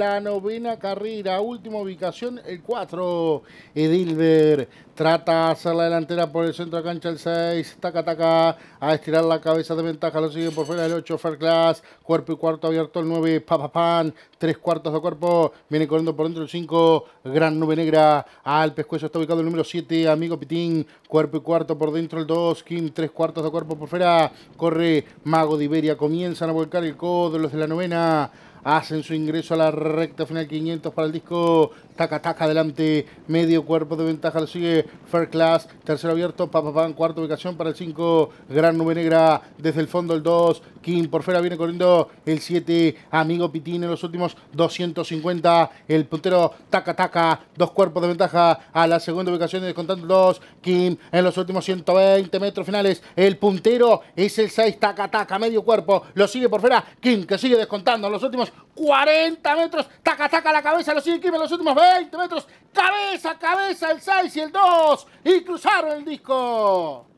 la novena carrera. Última ubicación, el 4. Edilber trata de hacer la delantera por el centro de cancha, el 6. Taca, taca. A estirar la cabeza de ventaja. Lo sigue por fuera el 8. Fair Class. Cuerpo y cuarto abierto, el 9. Papapan. Tres cuartos de cuerpo. Viene corriendo por dentro el 5. Gran nube negra. Al pescuezo está ubicado el número 7. Amigo Pitín. Cuerpo y cuarto por dentro el 2. Kim. Tres cuartos de cuerpo por fuera. Corre Mago de Iberia. Comienzan a volcar el codo los de la novena hacen su ingreso a la recta final 500 para el disco taca taca adelante medio cuerpo de ventaja lo sigue Fair Class tercero abierto papá cuarto ubicación para el 5 Gran Nube Negra desde el fondo el 2 Kim por fuera viene corriendo el 7 Amigo Pitín en los últimos 250 el puntero taca taca dos cuerpos de ventaja a la segunda ubicación descontando el 2 Kim en los últimos 120 metros finales el puntero es el 6 taca taca medio cuerpo lo sigue por fuera Kim que sigue descontando los últimos 40 metros, taca, taca la cabeza, los en los últimos 20 metros, cabeza, cabeza, el 6 y el 2, y cruzaron el disco.